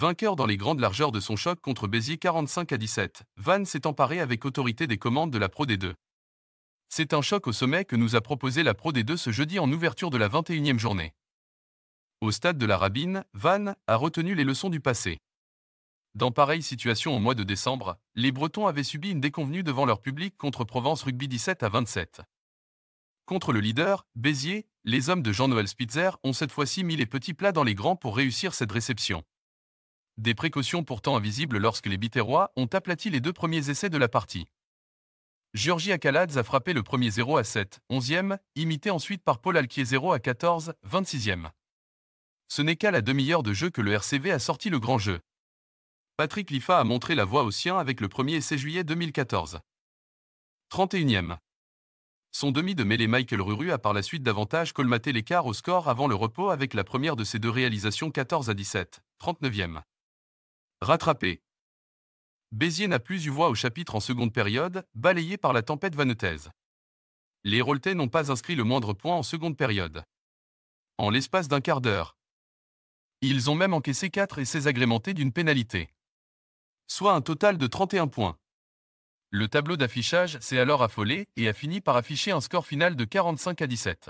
Vainqueur dans les grandes largeurs de son choc contre Béziers 45 à 17, Van s'est emparé avec autorité des commandes de la Pro D2. C'est un choc au sommet que nous a proposé la Pro D2 ce jeudi en ouverture de la 21e journée. Au stade de la Rabine, Van a retenu les leçons du passé. Dans pareille situation au mois de décembre, les Bretons avaient subi une déconvenue devant leur public contre Provence Rugby 17 à 27. Contre le leader, Béziers, les hommes de Jean-Noël Spitzer ont cette fois-ci mis les petits plats dans les grands pour réussir cette réception des précautions pourtant invisibles lorsque les Biterrois ont aplati les deux premiers essais de la partie. Georgi Akaladze a frappé le premier 0 à 7, 11e, imité ensuite par Paul Alquier 0 à 14, 26e. Ce n'est qu'à la demi-heure de jeu que le RCV a sorti le grand jeu. Patrick Liffa a montré la voie au sien avec le premier essai juillet 2014. 31e. Son demi de mêlée Michael Ruru a par la suite davantage colmaté l'écart au score avant le repos avec la première de ses deux réalisations 14 à 17, 39e. Rattrapé. Béziers n'a plus eu voix au chapitre en seconde période, balayé par la tempête vanetaise. Les Roltais n'ont pas inscrit le moindre point en seconde période. En l'espace d'un quart d'heure. Ils ont même encaissé 4 et 16 agrémentés d'une pénalité. Soit un total de 31 points. Le tableau d'affichage s'est alors affolé et a fini par afficher un score final de 45 à 17.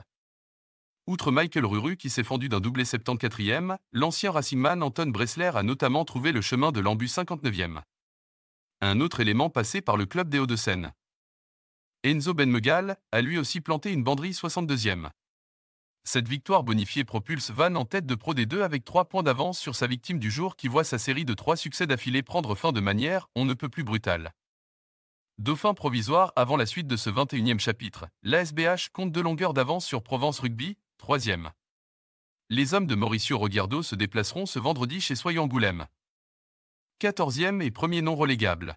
Outre Michael Ruru qui s'est fendu d'un doublé 74e, l'ancien racingman Anton Bressler a notamment trouvé le chemin de l'embu 59e. Un autre élément passé par le club des Hauts-de-Seine. Enzo Benmegal a lui aussi planté une banderie 62e. Cette victoire bonifiée propulse Van en tête de Pro D2 avec trois points d'avance sur sa victime du jour qui voit sa série de trois succès d'affilée prendre fin de manière on ne peut plus brutale. Dauphin provisoire avant la suite de ce 21e chapitre, SBH compte deux longueurs d'avance sur Provence Rugby, Troisième. Les hommes de Mauricio Rogardo se déplaceront ce vendredi chez Soy Quatorzième et premier non relégable.